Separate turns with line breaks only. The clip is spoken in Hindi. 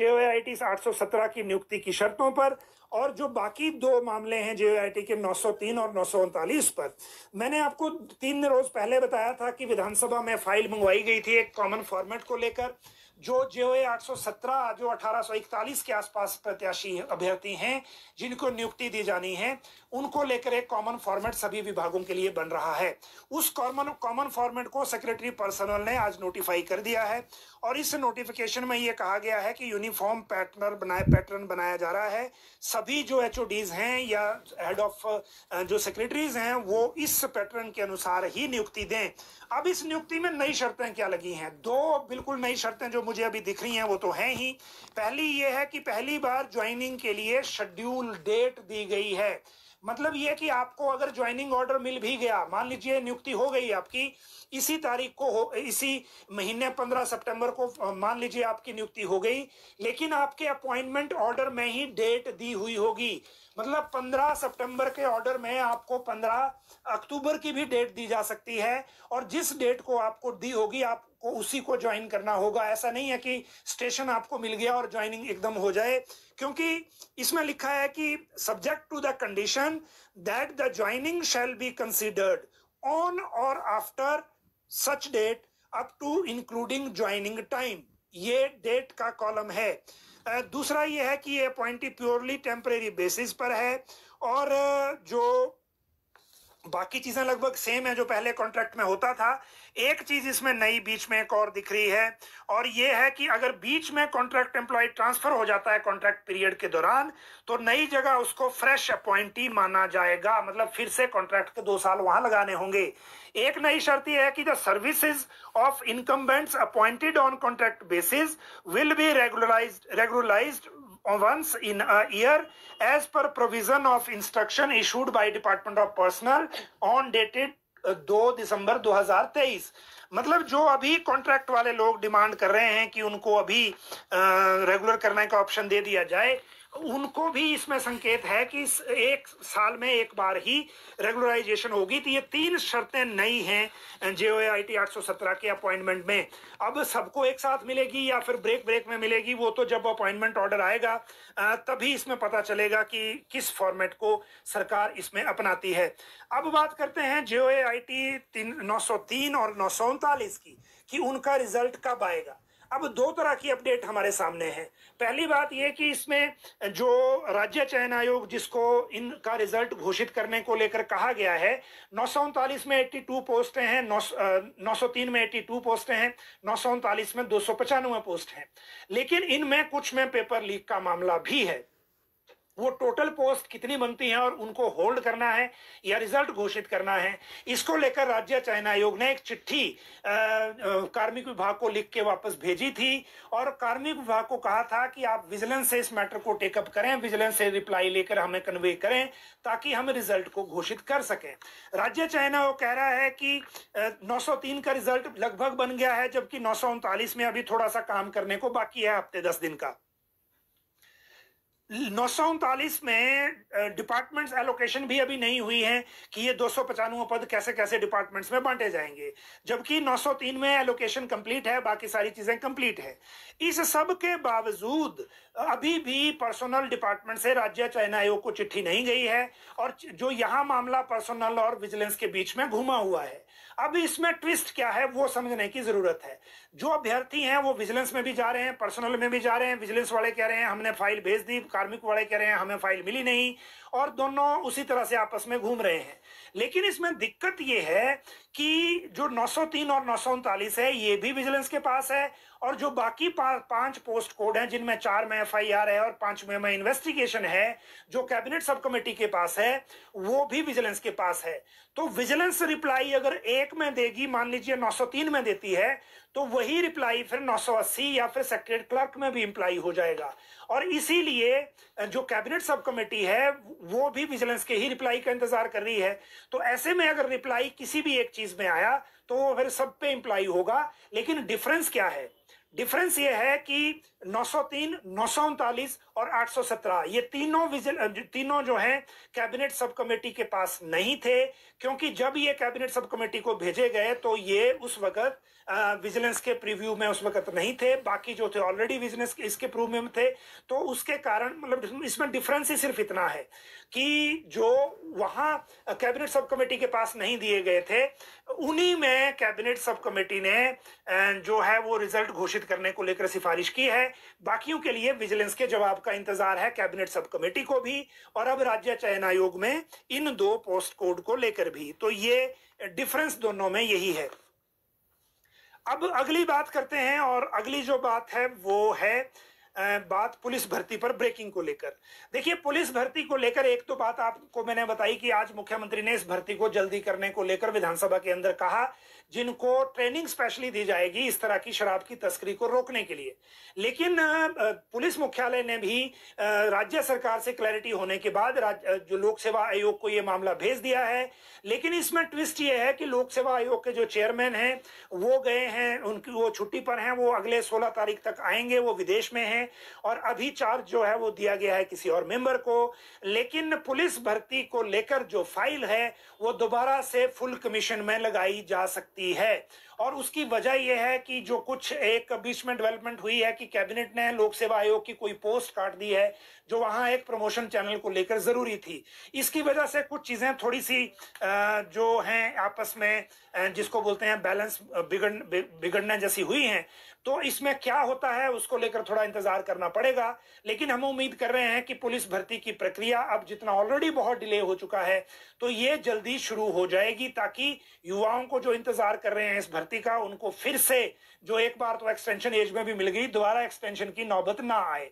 जे आठ सौ सत्रह की नियुक्ति की शर्तों पर और जो बाकी दो मामले हैं जे आई टी के नौ सौ तीन और नौ सौ उनतालीस पर मैंने आपको तीन रोज पहले बताया था कि विधानसभा में फाइल मंगवाई गई थी एक कॉमन फॉर्मेट को लेकर जो जे आठ सौ सत्रह जो अठारह इकतालीस के आसपास प्रत्याशी अभ्यर्थी हैं जिनको नियुक्ति दी जानी है उनको लेकर एक कॉमन फॉर्मेट सभी विभागों के लिए बन रहा है उस कॉमन कॉमन फॉर्मेट को सेक्रेटरी पर्सनल ने आज नोटिफाई कर दिया है और इस नोटिफिकेशन में यह कहा गया है कि यूनि यूनिफॉर्म पैटर्न बनाया पैटर्न बनाया जा रहा है सभी जो एच हैं या हेड ऑफ जो सेक्रेटरीज हैं वो इस पैटर्न के अनुसार ही नियुक्ति दें अब इस नियुक्ति में नई शर्तें क्या लगी हैं दो बिल्कुल नई शर्तें जो मुझे अभी दिख रही हैं वो तो हैं ही पहली ये है कि पहली बार ज्वाइनिंग के लिए शेड्यूल डेट दी गई है मतलब यह कि आपको अगर ज्वाइनिंग ऑर्डर मिल भी गया मान लीजिए नियुक्ति हो गई आपकी इसी तारीख को हो इसी महीने 15 सितंबर को मान लीजिए आपकी नियुक्ति हो गई लेकिन आपके अपॉइंटमेंट ऑर्डर में ही डेट दी हुई होगी मतलब 15 सितंबर के ऑर्डर में आपको 15 अक्टूबर की भी डेट दी जा सकती है और जिस डेट को आपको दी होगी आपको उसी को ज्वाइन करना होगा ऐसा नहीं है कि स्टेशन आपको मिल गया और ज्वाइनिंग एकदम हो जाए क्योंकि इसमें लिखा है कि subject to the condition that the joining shall be considered on or after such date up to including joining time ये डेट का कॉलम है दूसरा ये है कि ये अपॉइंटी प्योरली टेम्परेरी बेसिस पर है और जो बाकी चीजें लगभग सेम है जो पहले कॉन्ट्रैक्ट में होता था एक चीज इसमें नई बीच में एक और दिख रही है और ये है कि अगर बीच में कॉन्ट्रैक्ट एम्प्लॉय ट्रांसफर हो जाता है कॉन्ट्रैक्ट पीरियड के दौरान तो नई जगह उसको फ्रेश अपॉइंटी माना जाएगा मतलब फिर से कॉन्ट्रैक्ट के दो साल वहां लगाने होंगे एक नई शर्त यह है कि the services of incumbents appointed on contract basis will be regularize regularize once in a year as per provision of instruction issued by Department of Personnel on dated दो दिसंबर 2023 मतलब जो अभी कॉन्ट्रैक्ट वाले लोग डिमांड कर रहे हैं कि उनको अभी रेगुलर करने का ऑप्शन दे दिया जाए उनको भी इसमें संकेत है कि एक साल में एक बार ही रेगुलराइजेशन होगी तो ये तीन शर्तें नई हैं जे ओ आई टी आठ सौ सत्रह के अपॉइंटमेंट में अब सबको एक साथ मिलेगी या फिर ब्रेक ब्रेक में मिलेगी वो तो जब अपॉइंटमेंट ऑर्डर आएगा तभी इसमें पता चलेगा कि किस फॉर्मेट को सरकार इसमें अपनाती है अब बात करते हैं जे ओ आई टी तीन नौ सौ तीन और नौ सौ उनतालीस की कि उनका रिजल्ट कब आएगा अब दो तरह की अपडेट हमारे सामने है पहली बात यह कि इसमें जो राज्य चयन आयोग जिसको इनका रिजल्ट घोषित करने को लेकर कहा गया है नौ में 82 पोस्टें हैं नौ सौ तीन में 82 पोस्टें हैं नौ में दो पोस्ट हैं लेकिन इनमें कुछ में पेपर लीक का मामला भी है वो टोटल पोस्ट कितनी बनती हैं और उनको होल्ड करना है या रिजल्ट घोषित करना है इसको लेकर राज्य चयन आयोग ने एक चिट्ठी कार्मिक विभाग को लिख के वापस भेजी थी और कार्मिक विभाग को कहा था कि आप विजिलेंस से इस मैटर को टेकअप करें विजिलेंस से रिप्लाई लेकर हमें कन्वे करें ताकि हम रिजल्ट को घोषित कर सकें राज्य चयन आयोग कह रहा है कि नौ का रिजल्ट लगभग बन गया है जबकि नौ में अभी थोड़ा सा काम करने को बाकी है हफ्ते दस दिन का नौ में डिपार्टमेंट्स एलोकेशन भी अभी नहीं हुई है कि ये दो सौ पद कैसे कैसे डिपार्टमेंट्स में बांटे जाएंगे जबकि 903 में एलोकेशन कंप्लीट है बाकी सारी चीजें कंप्लीट है इस सब के बावजूद अभी भी पर्सोनल डिपार्टमेंट से राज्य चयन आयोग को चिट्ठी नहीं गई है और जो यहाँ मामला पर्सनल और विजिलेंस के बीच में घुमा हुआ है अब इसमें ट्विस्ट क्या है वो समझने की जरूरत है जो अभ्यर्थी हैं वो विजिलेंस में भी जा रहे हैं पर्सनल में भी जा रहे हैं विजिलेंस वाले कह रहे हैं हमने फाइल भेज दी कार्मिक वाले कह रहे हैं हमें फाइल मिली नहीं और दोनों उसी तरह से आपस में घूम रहे हैं लेकिन इसमें दिक्कत ये है कि जो नौ और नौ है ये भी विजिलेंस के पास है और जो बाकी पा, पांच पोस्ट कोड हैं जिनमें चार में एफ है और पांच में इन्वेस्टिगेशन है जो कैबिनेट सब कमेटी के पास है वो भी विजिलेंस के पास है तो विजिलेंस रिप्लाई अगर एक में देगी मान लीजिए 903 में देती है तो वही रिप्लाई फिर 980 या फिर सेक्रेट क्लर्क में भी इंप्लाई हो जाएगा और इसीलिए जो कैबिनेट सब कमेटी है वो भी विजिलेंस के ही रिप्लाई का इंतजार कर रही है तो ऐसे में अगर रिप्लाई किसी भी एक चीज में आया तो फिर सब पे इंप्लाई होगा लेकिन डिफरेंस क्या है डिफरेंस ये है कि 903, नौ और 817 ये तीनों विजिल तीनों जो हैं कैबिनेट सब कमेटी के पास नहीं थे क्योंकि जब ये कैबिनेट सब कमेटी को भेजे गए तो ये उस वक्त विजिलेंस के प्रीव्यू में उस वक्त नहीं थे बाकी जो थे ऑलरेडी विजिलेंस इसके प्रूव में थे तो उसके कारण मतलब इसमें डिफरेंस ही सिर्फ इतना है कि जो वहां कैबिनेट सब कमेटी के पास नहीं दिए गए थे उन्हीं में कैबिनेट सब कमेटी ने जो है वो रिजल्ट घोषित करने को लेकर सिफारिश की है बाकियों के लिए विजिलेंस के जवाब का इंतजार है कैबिनेट सब कमेटी को भी और अब राज्य चयन आयोग में इन दो पोस्ट कोड को लेकर भी तो ये डिफरेंस दोनों में यही है अब अगली बात करते हैं और अगली जो बात है वो है बात पुलिस भर्ती पर ब्रेकिंग को लेकर देखिए पुलिस भर्ती को लेकर एक तो बात आपको मैंने बताई कि आज मुख्यमंत्री ने इस भर्ती को जल्दी करने को लेकर विधानसभा के अंदर कहा जिनको ट्रेनिंग स्पेशली दी जाएगी इस तरह की शराब की तस्करी को रोकने के लिए लेकिन पुलिस मुख्यालय ने भी राज्य सरकार से क्लैरिटी होने के बाद जो लोक सेवा आयोग को यह मामला भेज दिया है लेकिन इसमें ट्विस्ट ये है कि लोक सेवा आयोग के जो चेयरमैन हैं वो गए हैं उनकी वो छुट्टी पर हैं वो अगले 16 तारीख तक आएंगे वो विदेश में हैं और अभी चार्ज जो है वो दिया गया है किसी और मेंबर को लेकिन पुलिस भर्ती को लेकर जो फाइल है वो दोबारा से फुल कमीशन में लगाई जा सकती सकती है और उसकी वजह यह है कि जो कुछ एक बीच में डेवलपमेंट हुई है कि कैबिनेट ने लोक सेवा आयोग की कोई पोस्ट काट दी है जो वहां एक प्रमोशन चैनल को लेकर जरूरी थी इसकी वजह से कुछ चीजें थोड़ी सी जो हैं आपस में जिसको बोलते हैं बैलेंस बिगड़ बिगड़ने जैसी हुई हैं तो इसमें क्या होता है उसको लेकर थोड़ा इंतजार करना पड़ेगा लेकिन हम उम्मीद कर रहे हैं कि पुलिस भर्ती की प्रक्रिया अब जितना ऑलरेडी बहुत डिले हो चुका है तो ये जल्दी शुरू हो जाएगी ताकि युवाओं को जो इंतजार इंतजार कर रहे हैं इस भर्ती का उनको फिर से जो एक बार तो एक्सटेंशन एज में भी मिल गई दोबारा एक्सटेंशन की नौबत ना आए